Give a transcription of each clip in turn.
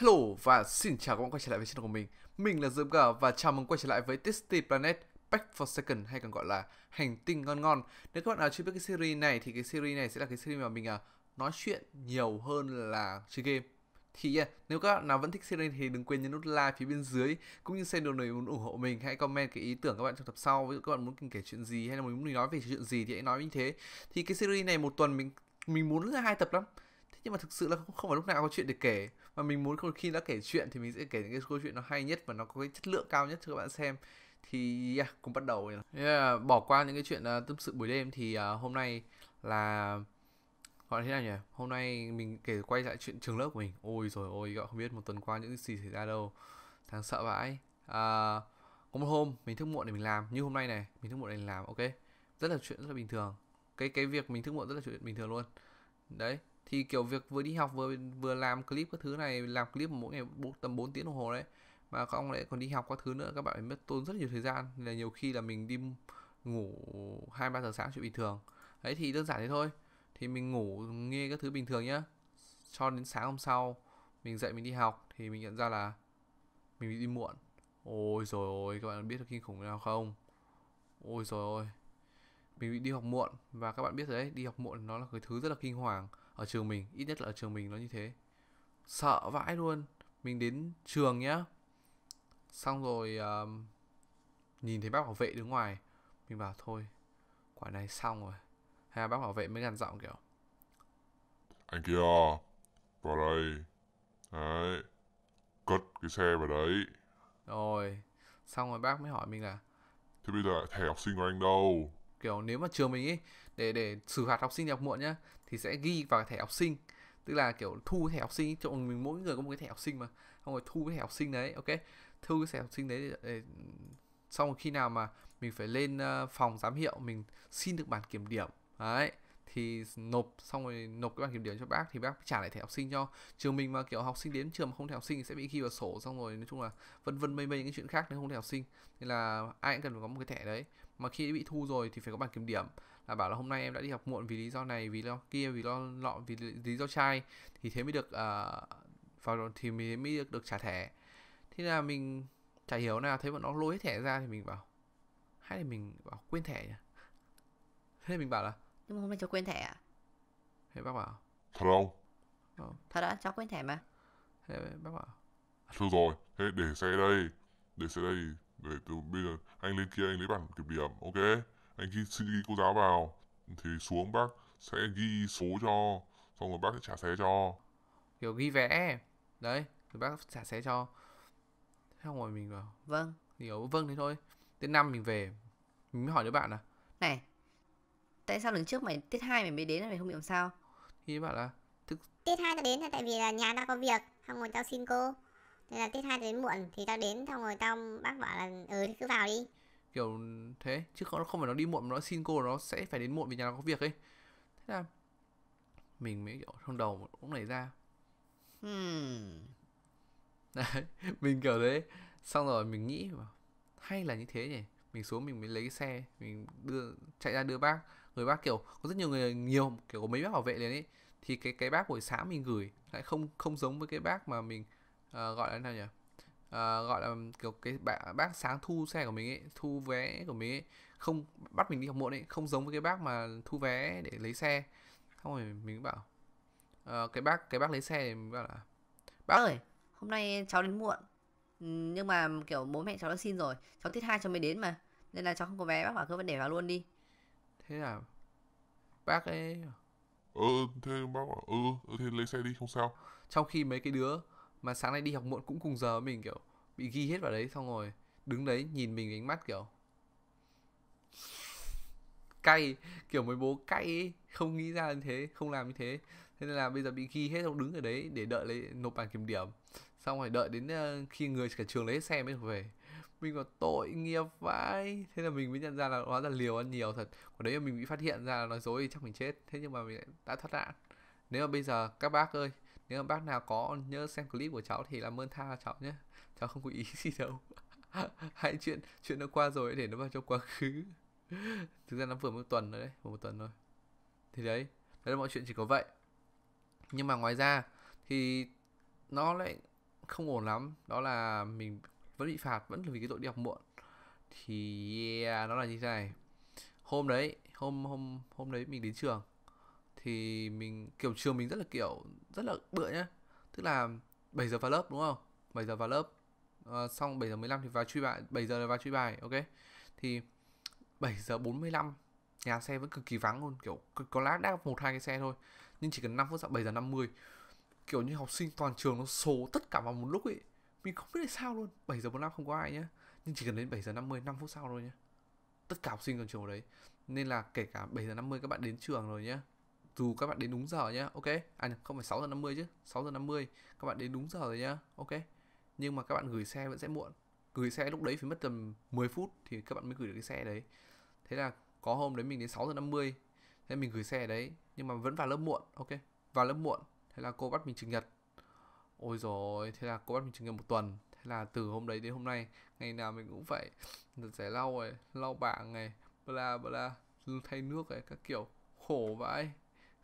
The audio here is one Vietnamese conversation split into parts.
Hello và xin chào các bạn quay trở lại với channel của mình Mình là Dượng Gà và chào mừng quay trở lại với Tasty Planet Back for Second hay còn gọi là Hành tinh ngon ngon Nếu các bạn nào chưa biết cái series này thì cái series này sẽ là cái series mà mình à, nói chuyện nhiều hơn là chơi game thì yeah, nếu các bạn nào vẫn thích series thì đừng quên nhấn nút like phía bên dưới cũng như xem điều này muốn ủng hộ mình hãy comment cái ý tưởng các bạn trong tập sau ví dụ các bạn muốn kể chuyện gì hay là muốn mình nói về chuyện gì thì hãy nói như thế thì cái series này một tuần mình mình muốn ra hai tập lắm nhưng mà thực sự là không, không phải lúc nào có chuyện để kể mà mình muốn khi đã kể chuyện thì mình sẽ kể những cái câu chuyện nó hay nhất và nó có cái chất lượng cao nhất cho các bạn xem thì yeah, cùng bắt đầu yeah, bỏ qua những cái chuyện uh, tâm sự buổi đêm thì uh, hôm nay là gọi thế nào nhỉ hôm nay mình kể quay lại chuyện trường lớp của mình ôi rồi ôi gọi không biết một tuần qua những gì xảy ra đâu tháng sợ vãi à, có một hôm mình thức muộn để mình làm như hôm nay này mình thức muộn để mình làm ok rất là chuyện rất là bình thường cái cái việc mình thức muộn rất là chuyện bình thường luôn đấy thì kiểu việc vừa đi học vừa vừa làm clip các thứ này làm clip mỗi ngày 4, tầm 4 tiếng đồng hồ đấy mà các ông lại còn đi học các thứ nữa các bạn phải mất tốn rất nhiều thời gian là nhiều khi là mình đi ngủ hai ba giờ sáng chuyện bình thường đấy thì đơn giản thế thôi thì mình ngủ nghe các thứ bình thường nhá cho đến sáng hôm sau mình dậy mình đi học thì mình nhận ra là mình bị đi muộn ôi rồi ôi các bạn biết được kinh khủng nào không ôi rồi ôi mình bị đi học muộn và các bạn biết rồi đấy đi học muộn nó là cái thứ rất là kinh hoàng ở trường mình ít nhất là ở trường mình nó như thế sợ vãi luôn mình đến trường nhá xong rồi uh, nhìn thấy bác bảo vệ đứng ngoài mình bảo thôi quả này xong rồi hay là bác bảo vệ mới gằn giọng kiểu anh kia vào đây đấy cất cái xe vào đấy rồi xong rồi bác mới hỏi mình là thế bây giờ thẻ học sinh của anh đâu kiểu nếu mà trường mình ấy để để xử phạt học sinh đi học muộn nhá thì sẽ ghi vào thẻ học sinh tức là kiểu thu thẻ học sinh chỗ mình mỗi người có một cái thẻ học sinh mà không rồi thu cái thẻ học sinh đấy ok thu cái thẻ học sinh đấy để, để, xong khi nào mà mình phải lên ờ, phòng giám hiệu mình xin được bản kiểm điểm đấy thì nộp xong rồi nộp cái bản kiểm điểm cho bác thì bác trả lại thẻ học sinh cho trường mình mà kiểu học sinh đến trường mà không thẻ học sinh thì sẽ bị ghi vào sổ xong rồi nói chung là vân vân mây mây những cái chuyện khác nếu không thẻ học sinh nên là ai cũng cần phải có một cái thẻ đấy mà khi bị thu rồi thì phải có bản kiểm điểm là bảo là hôm nay em đã đi học muộn vì lý do này vì lo kia vì lo lọ vì lý do trai thì thế mới được uh, vào thì mới mới được được trả thẻ thế là mình chả hiểu nào thấy bọn nó lôi hết thẻ ra thì mình bảo hay là mình bảo quên thẻ nhỉ thế mình bảo là nhưng mà hôm nay cháu quên thẻ à thế bác bảo thật không ờ. thật đã cháu quên thẻ mà thế bác bảo thôi rồi thế để xe đây để xe đây để từ bây giờ anh lên kia anh lấy bản kiểm điểm ok anh ghi xin ghi cô giáo vào thì xuống bác sẽ ghi số cho xong rồi bác sẽ trả xe cho kiểu ghi vẽ đấy thì bác trả xe cho xong rồi mình bảo vâng hiểu vâng thế thôi tới năm mình về mình mới hỏi đứa bạn là này tại sao lần trước mày tiết hai mày mới đến là mày không làm sao thì bạn là thực tiết hai tao đến là tại vì là nhà tao có việc xong ngồi tao xin cô nên là tiết hai đến muộn thì tao đến xong rồi tao bác bảo là ừ thì cứ vào đi kiểu thế chứ không không phải nó đi muộn mà nó xin cô nó sẽ phải đến muộn vì nhà nó có việc ấy thế là mình mới kiểu trong đầu cũng nảy ra hmm. mình kiểu đấy xong rồi mình nghĩ hay là như thế nhỉ mình xuống mình mới lấy cái xe mình đưa chạy ra đưa bác người bác kiểu có rất nhiều người nhiều kiểu có mấy bác bảo vệ liền ấy thì cái cái bác buổi sáng mình gửi lại không không giống với cái bác mà mình à, gọi là thế nào nhỉ à, gọi là kiểu cái bác, bác sáng thu xe của mình ấy thu vé của mình ấy không bắt mình đi học muộn ấy không giống với cái bác mà thu vé để lấy xe không rồi mình bảo à, cái bác cái bác lấy xe thì mình bảo là bác ơi hôm nay cháu đến muộn nhưng mà kiểu bố mẹ cháu đã xin rồi cháu tiết hai cháu mới đến mà nên là cháu không có vé bác bảo cứ vẫn để vào luôn đi thế là bác ấy ừ thế bác bảo ừ, ừ thế lấy xe đi không sao trong khi mấy cái đứa mà sáng nay đi học muộn cũng cùng giờ mình kiểu bị ghi hết vào đấy xong rồi đứng đấy nhìn mình ánh mắt kiểu cay kiểu mấy bố cay không nghĩ ra như thế không làm như thế thế nên là bây giờ bị ghi hết xong đứng ở đấy để đợi lấy nộp bàn kiểm điểm xong rồi đợi đến ờ, khi người cả trường lấy xe mới về mình có tội nghiệp vãi thế là mình mới nhận ra là hóa ra liều ăn nhiều thật còn đấy mình bị phát hiện ra là nói dối thì chắc mình chết thế nhưng mà mình đã thoát nạn nếu mà bây giờ các bác ơi nếu bác nào có nhớ xem clip của cháu thì làm ơn tha cháu nhé cháu không có ý gì đâu hãy chuyện chuyện nó qua rồi để nó vào trong quá khứ thực ra nó vừa một tuần rồi đấy vừa một tuần rồi thì đấy đấy là mọi chuyện chỉ có vậy nhưng mà ngoài ra thì nó lại không ổn lắm đó là mình vẫn bị phạt vẫn là vì cái tội đi học muộn thì yeah, nó là như thế này hôm đấy hôm hôm hôm đấy mình đến trường thì mình kiểu trường mình rất là kiểu rất là bựa nhá tức là 7 giờ vào lớp đúng không 7 giờ vào lớp uh, xong 7 giờ 15 thì vào truy bài 7 giờ là vào truy bài ok thì 7 giờ 45 nhà xe vẫn cực kỳ vắng luôn kiểu có lát đáp một hai cái xe thôi nhưng chỉ cần 5 phút sau 7 giờ 50 kiểu như học sinh toàn trường nó số tất cả vào một lúc ấy mình không biết là sao luôn 7 giờ 45 không có ai nhá nhưng chỉ cần đến 7 giờ 50 5 phút sau thôi nhá tất cả học sinh còn trường đấy nên là kể cả 7 giờ 50 các bạn đến trường rồi nhá dù các bạn đến đúng giờ nhá ok à không phải 6 giờ 50 chứ 6 giờ 50 các bạn đến đúng giờ rồi nhá ok nhưng mà các bạn gửi xe vẫn sẽ muộn gửi xe lúc đấy phải mất tầm 10 phút thì các bạn mới gửi được cái xe đấy thế là có hôm đấy mình đến 6 giờ 50 thế mình gửi xe đấy nhưng mà vẫn vào lớp muộn ok vào lớp muộn thế là cô bắt mình trừng nhật ôi rồi thế là cô bắt mình trừng nhật một tuần thế là từ hôm đấy đến hôm nay ngày nào mình cũng phải giải lau rồi, lau bảng này bla bla thay nước này các kiểu khổ vãi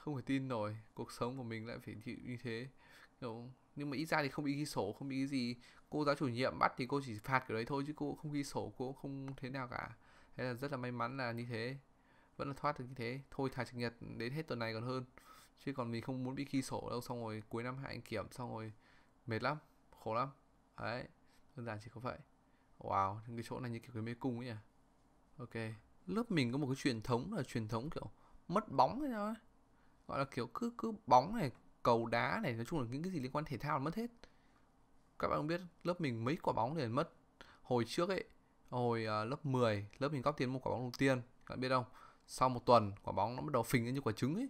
không phải tin nổi cuộc sống của mình lại phải chịu như thế kiểu nhưng mà ít ra thì không bị ghi sổ không bị cái gì cô giáo chủ nhiệm bắt thì cô chỉ phạt cái đấy thôi chứ cô không ghi sổ cô không thế nào cả thế là rất là may mắn là như thế vẫn là thoát được như thế thôi thà trực nhật đến hết tuần này còn hơn chứ còn mình không muốn bị ghi sổ đâu xong rồi cuối năm hại anh kiểm xong rồi mệt lắm khổ lắm đấy đơn giản chỉ có vậy wow những cái chỗ này như kiểu cái mê cung ấy nhỉ ok lớp mình có một cái truyền thống là truyền thống kiểu mất bóng hay sao ấy gọi là kiểu cứ cứ bóng này cầu đá này nói chung là những cái gì liên quan thể thao là mất hết các bạn không biết lớp mình mấy quả bóng liền mất hồi trước ấy hồi uh, lớp 10 lớp mình góp tiền mua quả bóng đầu tiên các bạn biết không sau một tuần quả bóng nó bắt đầu phình như quả trứng ấy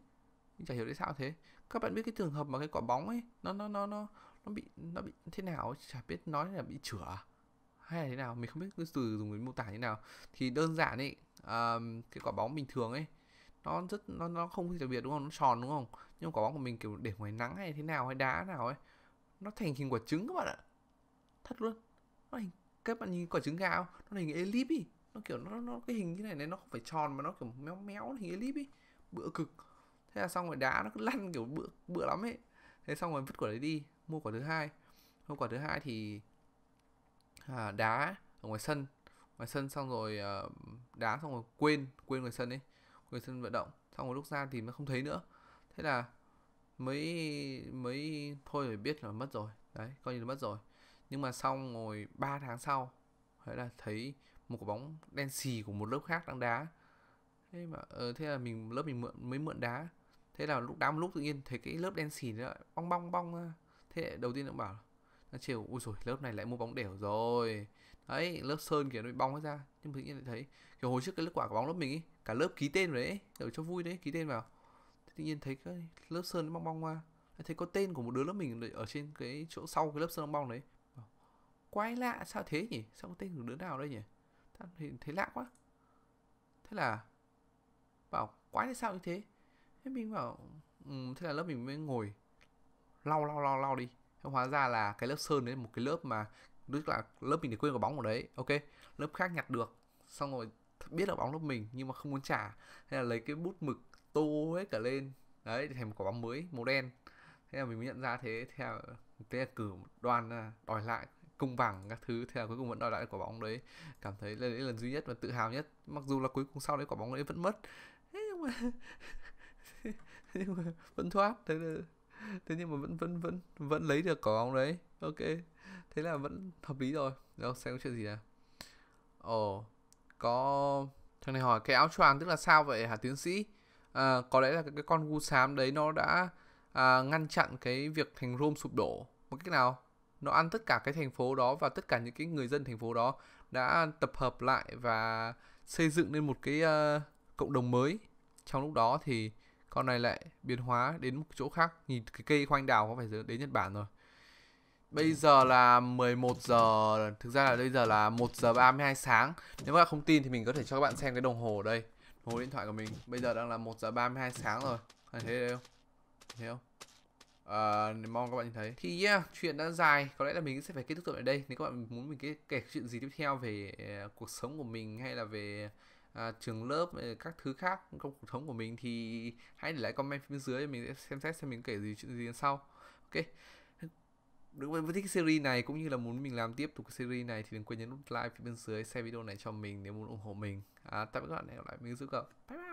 nhưng chả hiểu tại sao thế các bạn biết cái trường hợp mà cái quả bóng ấy nó nó nó nó nó bị nó bị thế nào chả biết nói là bị chửa hay là thế nào mình không biết cái từ dùng để mô tả như nào thì đơn giản ấy uh, cái quả bóng bình thường ấy nó rất nó nó không đặc biệt đúng không nó tròn đúng không nhưng quả bóng của mình kiểu để ngoài nắng hay thế nào hay đá nào ấy nó thành hình quả trứng các bạn ạ thật luôn nó hình các bạn nhìn quả trứng gà không? nó hình elip ý nó kiểu nó nó cái hình như này này nó không phải tròn mà nó kiểu méo méo hình elip ý bựa cực thế là xong rồi đá nó cứ lăn kiểu bựa bựa lắm ấy thế xong rồi vứt quả đấy đi mua quả thứ hai mua quả thứ hai thì à, đá ở ngoài sân ngoài sân xong rồi à, đá xong rồi quên quên ngoài sân ấy người sân vận động xong một lúc ra thì nó không thấy nữa thế là mới mới thôi rồi biết là mất rồi đấy coi như là mất rồi nhưng mà xong ngồi 3 tháng sau thế là thấy một quả bóng đen xì của một lớp khác đang đá thế mà ờ, thế là mình lớp mình mượn mới mượn đá thế là lúc đá một lúc tự nhiên thấy cái lớp đen xì nó bong bong bong ra thế đầu tiên nó bảo nó chiều ui rồi lớp này lại mua bóng đểu rồi ấy lớp sơn kiểu nó bị bong ra nhưng mình lại thấy kiểu hồi trước cái lớp quả của bóng lớp mình ấy cả lớp ký tên rồi đấy kiểu cho vui đấy ký tên vào thế tự nhiên thấy cái lớp sơn nó bong bong qua thấy có tên của một đứa lớp mình ở trên cái chỗ sau cái lớp sơn bong đấy quái lạ sao thế nhỉ sao có tên của đứa nào đây nhỉ tao thấy, thấy lạ quá thế là bảo quái thế sao như thế thế mình bảo um, thế là lớp mình mới ngồi lau lau lau lau đi hóa ra là cái lớp sơn đấy một cái lớp mà tức là lớp mình thì quên quả bóng ở đấy ok lớp khác nhặt được xong rồi biết là bóng lớp mình nhưng mà không muốn trả hay là lấy cái bút mực tô hết cả lên đấy thành một quả bóng mới màu đen thế là mình mới nhận ra thế theo thế là cử đoàn à, đòi lại cung vàng các thứ thế là cuối cùng vẫn đòi lại quả bóng đấy cảm thấy là đấy là lần duy nhất và tự hào nhất mặc dù là cuối cùng sau đấy quả bóng đấy vẫn mất thế nhưng mà nhưng mà vẫn thoát thế là thế nhưng mà vẫn vẫn vẫn vẫn lấy được quả bóng đấy ok thế là vẫn hợp lý rồi đâu xem có chuyện gì nào ồ có thằng này hỏi cái áo choàng tức là sao vậy hả tiến sĩ à, có lẽ là cái con gu xám đấy nó đã à, ngăn chặn cái việc thành rome sụp đổ một cách nào nó ăn tất cả cái thành phố đó và tất cả những cái người dân thành phố đó đã tập hợp lại và xây dựng nên một cái uh, cộng đồng mới trong lúc đó thì con này lại biến hóa đến một chỗ khác nhìn cái cây khoanh đào có phải đến Nhật Bản rồi Bây ừ. giờ là 11 giờ Thực ra là bây giờ là 1 giờ 32 sáng Nếu mà không tin thì mình có thể cho các bạn xem cái đồng hồ ở đây Đồng hồ điện thoại của mình Bây giờ đang là 1 giờ 32 sáng rồi Các thấy đây không? Thấy không? Ờ, à, mong các bạn nhìn thấy Thì yeah, chuyện đã dài Có lẽ là mình sẽ phải kết thúc tập ở đây Nếu các bạn muốn mình kể chuyện gì tiếp theo về ờ, cuộc sống của mình Hay là về à, trường lớp ờ, các thứ khác trong cuộc sống của mình thì hãy để lại comment phía dưới mình sẽ xem xét xem mình kể gì chuyện gì sau ok nếu bạn thích series này cũng như là muốn mình làm tiếp tục series này thì đừng quên nhấn nút like phía bên dưới xem video này cho mình nếu muốn ủng hộ mình à, tạm biệt các bạn hẹn gặp lại mình giữ cậu bye bye